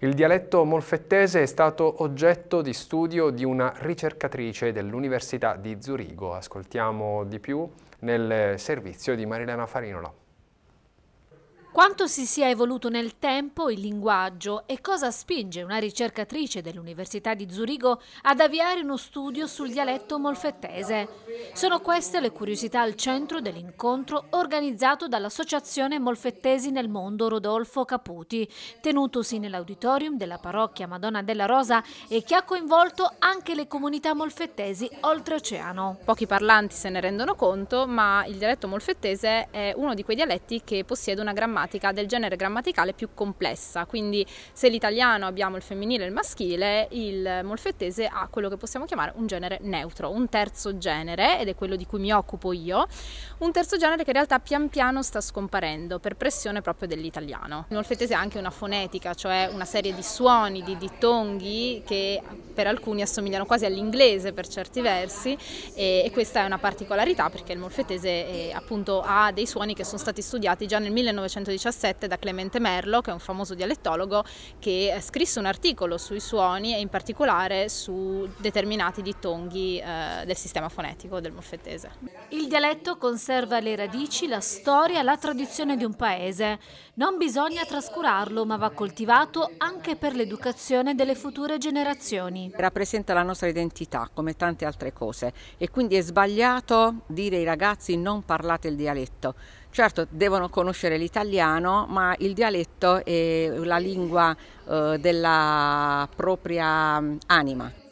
Il dialetto molfettese è stato oggetto di studio di una ricercatrice dell'Università di Zurigo. Ascoltiamo di più nel servizio di Marilena Farinola. Quanto si sia evoluto nel tempo il linguaggio e cosa spinge una ricercatrice dell'Università di Zurigo ad avviare uno studio sul dialetto molfettese? Sono queste le curiosità al centro dell'incontro organizzato dall'Associazione Molfettesi nel Mondo Rodolfo Caputi, tenutosi nell'auditorium della parrocchia Madonna della Rosa e che ha coinvolto anche le comunità molfettesi oltreoceano. Pochi parlanti se ne rendono conto, ma il dialetto molfettese è uno di quei dialetti che possiede una grammatica grammatica del genere grammaticale più complessa, quindi se l'italiano abbiamo il femminile e il maschile, il molfettese ha quello che possiamo chiamare un genere neutro, un terzo genere, ed è quello di cui mi occupo io, un terzo genere che in realtà pian piano sta scomparendo per pressione proprio dell'italiano. Il molfettese ha anche una fonetica, cioè una serie di suoni, di dittonghi che per alcuni assomigliano quasi all'inglese per certi versi e, e questa è una particolarità perché il molfettese eh, appunto ha dei suoni che sono stati studiati già nel 1918 1917 da Clemente Merlo, che è un famoso dialettologo, che eh, scrisse un articolo sui suoni e in particolare su determinati dittonghi eh, del sistema fonetico del molfettese. Il dialetto conserva le radici, la storia, la tradizione di un paese. Non bisogna trascurarlo, ma va coltivato anche per l'educazione delle future generazioni. Rappresenta la nostra identità, come tante altre cose, e quindi è sbagliato dire ai ragazzi non parlate il dialetto. Certo, devono conoscere l'italiano, italiano, ma il dialetto è la lingua eh, della propria mm, anima.